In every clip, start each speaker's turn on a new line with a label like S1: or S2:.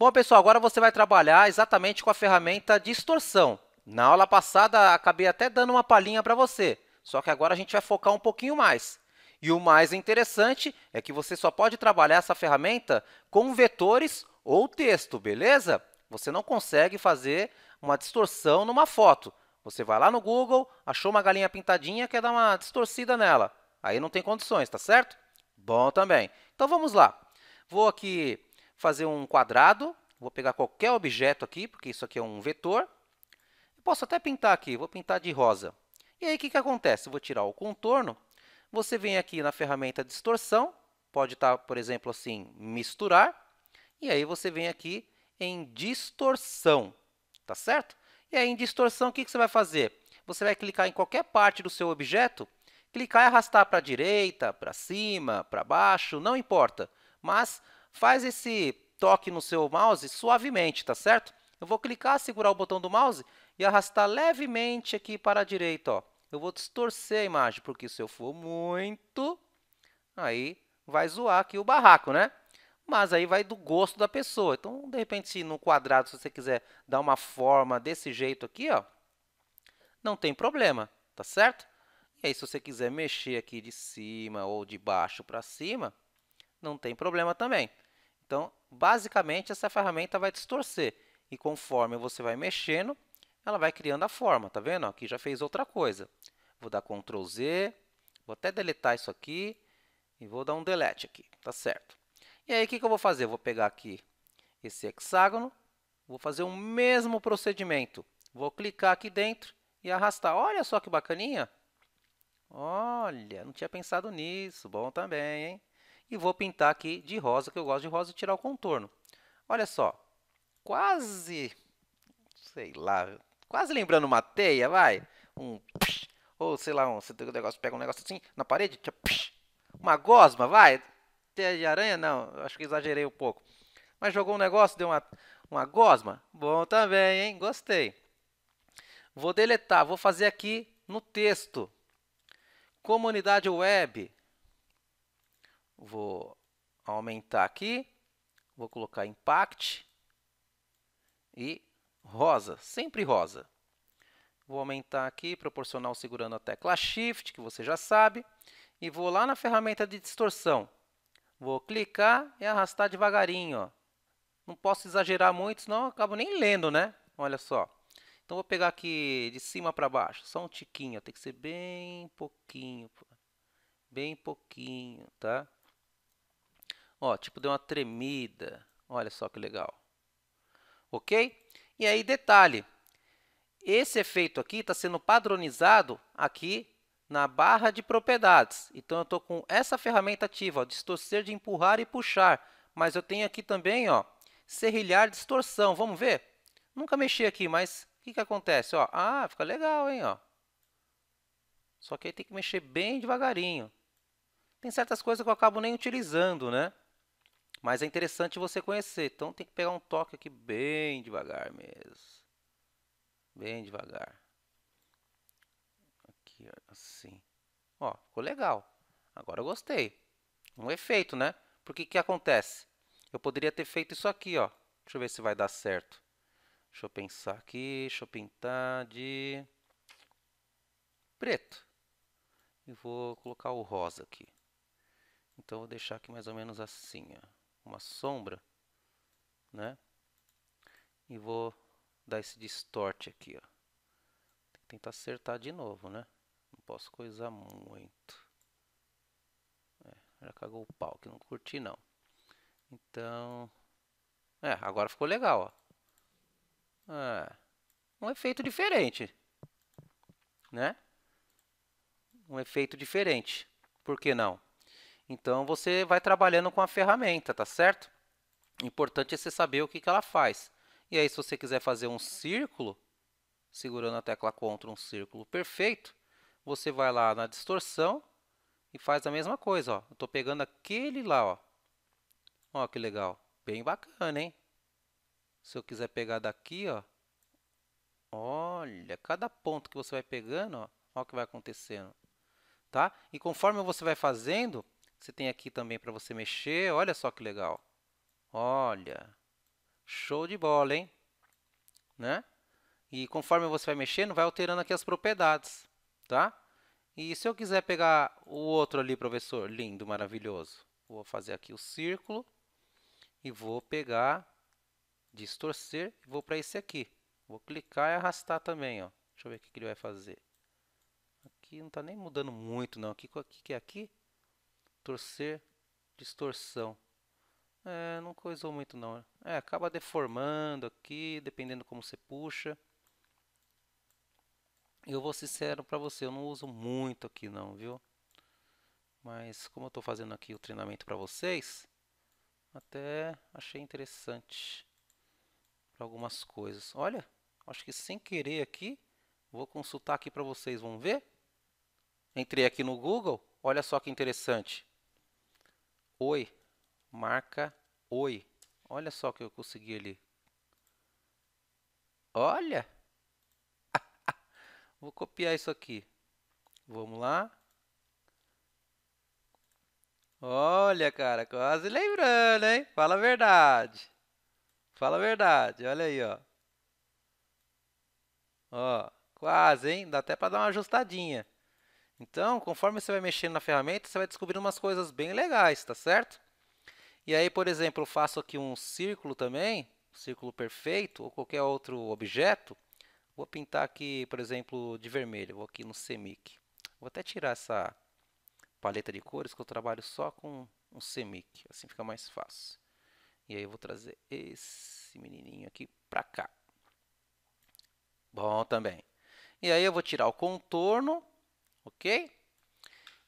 S1: Bom, pessoal, agora você vai trabalhar exatamente com a ferramenta distorção. Na aula passada, acabei até dando uma palhinha para você, só que agora a gente vai focar um pouquinho mais. E o mais interessante é que você só pode trabalhar essa ferramenta com vetores ou texto, beleza? Você não consegue fazer uma distorção numa foto. Você vai lá no Google, achou uma galinha pintadinha, quer dar uma distorcida nela. Aí não tem condições, tá certo? Bom também. Então vamos lá. Vou aqui fazer um quadrado. Vou pegar qualquer objeto aqui, porque isso aqui é um vetor. Posso até pintar aqui, vou pintar de rosa. E aí, o que, que acontece? vou tirar o contorno. Você vem aqui na ferramenta distorção, pode estar, tá, por exemplo, assim, misturar. E aí, você vem aqui em distorção, tá certo? E aí, em distorção, o que, que você vai fazer? Você vai clicar em qualquer parte do seu objeto, clicar e arrastar para a direita, para cima, para baixo, não importa. Mas faz esse toque no seu mouse suavemente, tá certo? Eu vou clicar, segurar o botão do mouse e arrastar levemente aqui para a direita, ó. Eu vou distorcer a imagem, porque se eu for muito, aí vai zoar aqui o barraco, né? Mas aí vai do gosto da pessoa. Então, de repente, se no quadrado, se você quiser dar uma forma desse jeito aqui, ó, não tem problema, tá certo? E aí, se você quiser mexer aqui de cima ou de baixo para cima, não tem problema também. Então, basicamente, essa ferramenta vai distorcer. E conforme você vai mexendo, ela vai criando a forma. Tá vendo? Aqui já fez outra coisa. Vou dar Ctrl Z. Vou até deletar isso aqui. E vou dar um delete aqui. Tá certo. E aí, o que, que eu vou fazer? Eu vou pegar aqui esse hexágono. Vou fazer o mesmo procedimento. Vou clicar aqui dentro e arrastar. Olha só que bacaninha. Olha, não tinha pensado nisso. Bom também, hein? E vou pintar aqui de rosa, que eu gosto de rosa, e tirar o contorno. Olha só, quase, sei lá, quase lembrando uma teia, vai. Um, ou sei lá, um, você tem um negócio, pega um negócio assim na parede, uma gosma, vai. Teia de aranha, não, acho que exagerei um pouco. Mas jogou um negócio, deu uma, uma gosma, bom também, hein, gostei. Vou deletar, vou fazer aqui no texto. Comunidade web, Vou aumentar aqui, vou colocar impact e rosa, sempre rosa. Vou aumentar aqui, proporcional segurando a tecla Shift, que você já sabe, e vou lá na ferramenta de distorção. Vou clicar e arrastar devagarinho. Ó. Não posso exagerar muito, senão acabo nem lendo, né? Olha só. Então, vou pegar aqui de cima para baixo, só um tiquinho, ó. tem que ser bem pouquinho, bem pouquinho, tá? Ó, tipo, deu uma tremida. Olha só que legal. Ok? E aí, detalhe. Esse efeito aqui está sendo padronizado aqui na barra de propriedades. Então, eu estou com essa ferramenta ativa, ó, distorcer de empurrar e puxar. Mas eu tenho aqui também, ó, serrilhar distorção. Vamos ver? Nunca mexi aqui, mas o que, que acontece? Ó, ah, fica legal, hein? Ó. Só que aí tem que mexer bem devagarinho. Tem certas coisas que eu acabo nem utilizando, né? Mas é interessante você conhecer, então tem que pegar um toque aqui bem devagar mesmo. Bem devagar. Aqui, assim. Ó, ficou legal. Agora eu gostei. Um efeito, né? Porque o que acontece? Eu poderia ter feito isso aqui, ó. Deixa eu ver se vai dar certo. Deixa eu pensar aqui, deixa eu pintar de preto. E vou colocar o rosa aqui. Então, vou deixar aqui mais ou menos assim, ó uma sombra, né? E vou dar esse distorte aqui, ó. Tem que tentar acertar de novo, né? Não posso coisar muito. É, já cagou o pau, que não curti não. Então... É, agora ficou legal, ó. É, um efeito diferente, né? Um efeito diferente. Por que não? Então você vai trabalhando com a ferramenta, tá certo? Importante é você saber o que, que ela faz. E aí, se você quiser fazer um círculo, segurando a tecla CTRL, um círculo perfeito, você vai lá na distorção e faz a mesma coisa. Ó. Eu estou pegando aquele lá. Ó. ó, que legal. Bem bacana, hein? Se eu quiser pegar daqui, ó, olha, cada ponto que você vai pegando, ó, ó o que vai acontecendo. Tá? E conforme você vai fazendo, você tem aqui também para você mexer. Olha só que legal. Olha. Show de bola, hein? Né? E conforme você vai mexendo, vai alterando aqui as propriedades, tá? E se eu quiser pegar o outro ali, professor, lindo, maravilhoso. Vou fazer aqui o círculo e vou pegar, distorcer e vou para esse aqui. Vou clicar e arrastar também, ó. Deixa eu ver o que ele vai fazer. Aqui não está nem mudando muito, não. O que, que é aqui? torcer, distorção. É, não coisou muito não. É, acaba deformando aqui, dependendo como você puxa. Eu vou sincero para você, eu não uso muito aqui não, viu? Mas como eu estou fazendo aqui o treinamento para vocês, até achei interessante para algumas coisas. Olha, acho que sem querer aqui, vou consultar aqui para vocês, vão ver? Entrei aqui no Google, olha só que interessante oi, marca oi. Olha só que eu consegui ali. Olha! Vou copiar isso aqui. Vamos lá. Olha, cara, quase lembrando, hein? Fala a verdade. Fala a verdade. Olha aí, ó. Ó, quase, hein? Dá até para dar uma ajustadinha. Então, conforme você vai mexendo na ferramenta, você vai descobrindo umas coisas bem legais, tá certo? E aí, por exemplo, eu faço aqui um círculo também, um círculo perfeito, ou qualquer outro objeto. Vou pintar aqui, por exemplo, de vermelho, vou aqui no semic. Vou até tirar essa paleta de cores, que eu trabalho só com um semic, assim fica mais fácil. E aí eu vou trazer esse menininho aqui pra cá. Bom também. E aí eu vou tirar o contorno ok?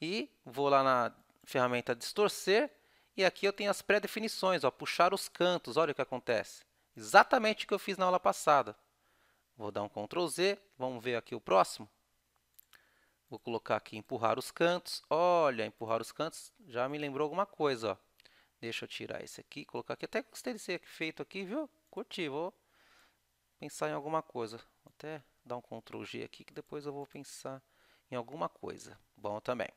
S1: E vou lá na ferramenta distorcer e aqui eu tenho as pré-definições, puxar os cantos, olha o que acontece. Exatamente o que eu fiz na aula passada. Vou dar um Ctrl Z, vamos ver aqui o próximo. Vou colocar aqui empurrar os cantos, olha, empurrar os cantos já me lembrou alguma coisa. Ó. Deixa eu tirar esse aqui, colocar aqui, até gostei ser feito aqui, viu? Curti, vou pensar em alguma coisa. Vou até dar um Ctrl G aqui que depois eu vou pensar em alguma coisa. Bom também.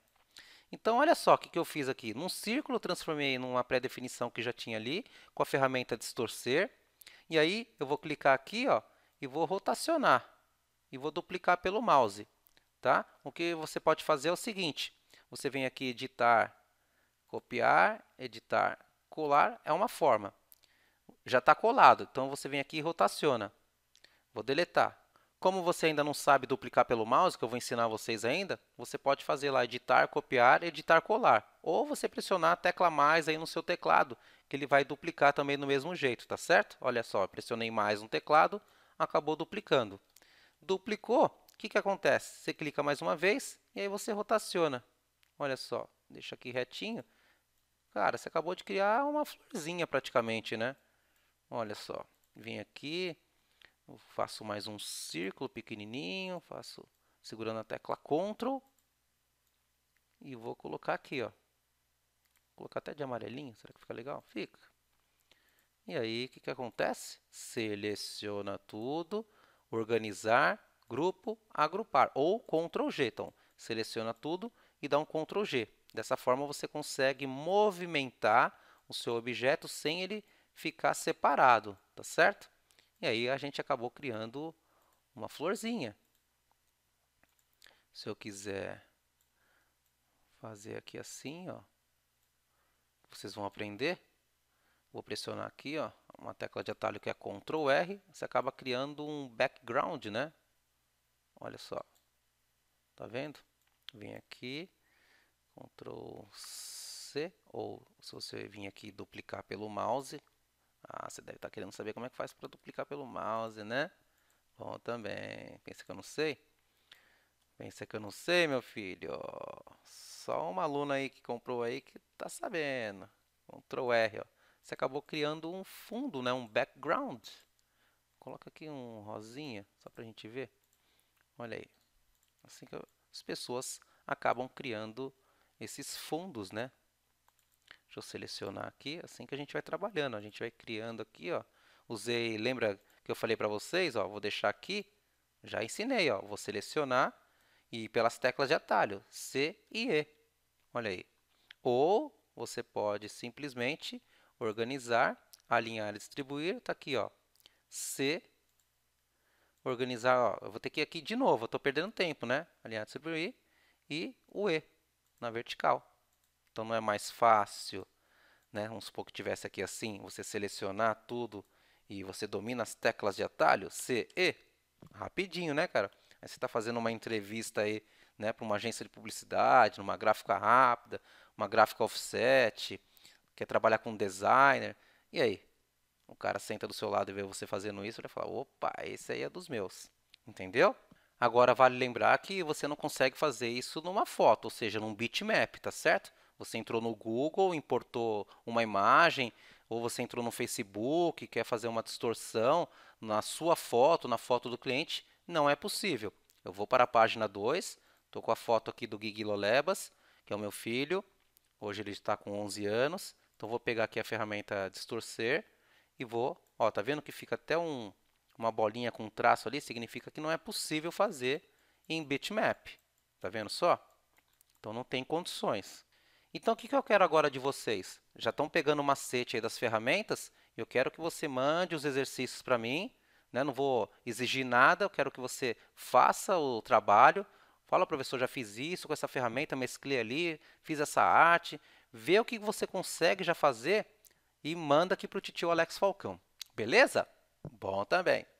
S1: Então, olha só o que, que eu fiz aqui. Num círculo, transformei numa pré-definição que já tinha ali, com a ferramenta distorcer. E aí, eu vou clicar aqui ó, e vou rotacionar. E vou duplicar pelo mouse. Tá? O que você pode fazer é o seguinte. Você vem aqui editar, copiar, editar, colar. É uma forma. Já está colado, então você vem aqui e rotaciona. Vou deletar. Como você ainda não sabe duplicar pelo mouse, que eu vou ensinar vocês ainda, você pode fazer lá editar, copiar, editar, colar. Ou você pressionar a tecla mais aí no seu teclado, que ele vai duplicar também do mesmo jeito, tá certo? Olha só, pressionei mais no teclado, acabou duplicando. Duplicou, o que, que acontece? Você clica mais uma vez e aí você rotaciona. Olha só, deixa aqui retinho. Cara, você acabou de criar uma florzinha praticamente, né? Olha só, vim aqui, eu faço mais um círculo pequenininho, faço segurando a tecla Ctrl e vou colocar aqui, ó. Vou colocar até de amarelinho, será que fica legal? Fica. E aí, o que, que acontece? Seleciona tudo, organizar, grupo, agrupar, ou Ctrl G. Então, seleciona tudo e dá um Ctrl G. Dessa forma, você consegue movimentar o seu objeto sem ele ficar separado, tá certo? E aí a gente acabou criando uma florzinha. Se eu quiser fazer aqui assim, ó, vocês vão aprender. Vou pressionar aqui, ó, uma tecla de atalho que é Ctrl R, você acaba criando um background, né? Olha só. Tá vendo? Vem aqui, Ctrl C, ou se você vir aqui duplicar pelo mouse, ah, você deve estar tá querendo saber como é que faz para duplicar pelo mouse, né? Bom também. Pensa que eu não sei? Pensa que eu não sei, meu filho. Só uma aluna aí que comprou aí que tá sabendo. Ctrl R, ó. Você acabou criando um fundo, né? Um background. Coloca aqui um rosinha, só pra gente ver. Olha aí. Assim que as pessoas acabam criando esses fundos, né? Deixa eu selecionar aqui, assim que a gente vai trabalhando, a gente vai criando aqui, ó. Usei, lembra que eu falei para vocês, ó, vou deixar aqui, já ensinei, ó, vou selecionar e pelas teclas de atalho, C e E. Olha aí. Ou você pode simplesmente organizar, alinhar e distribuir, tá aqui, ó. C organizar, ó, eu vou ter que ir aqui de novo, eu estou perdendo tempo, né? Alinhar, distribuir e o E na vertical. Então não é mais fácil, né? Vamos supor que tivesse aqui assim, você selecionar tudo e você domina as teclas de atalho, C, E, rapidinho, né, cara? Aí você está fazendo uma entrevista aí, né, para uma agência de publicidade, numa gráfica rápida, uma gráfica offset, quer trabalhar com designer, e aí? O cara senta do seu lado e vê você fazendo isso, ele fala, opa, esse aí é dos meus, entendeu? Agora, vale lembrar que você não consegue fazer isso numa foto, ou seja, num bitmap, tá certo? Você entrou no Google, importou uma imagem, ou você entrou no Facebook, quer fazer uma distorção na sua foto, na foto do cliente, não é possível. Eu vou para a página 2, estou com a foto aqui do Gui Lolebas, que é o meu filho, hoje ele está com 11 anos, então vou pegar aqui a ferramenta distorcer e vou, ó, tá vendo que fica até um, uma bolinha com um traço ali, significa que não é possível fazer em bitmap, tá vendo só? Então não tem condições. Então, o que eu quero agora de vocês? Já estão pegando o macete aí das ferramentas? Eu quero que você mande os exercícios para mim. Né? Não vou exigir nada, eu quero que você faça o trabalho. Fala, professor, já fiz isso com essa ferramenta, mesclei ali, fiz essa arte. Vê o que você consegue já fazer e manda aqui para o tio Alex Falcão. Beleza? Bom também.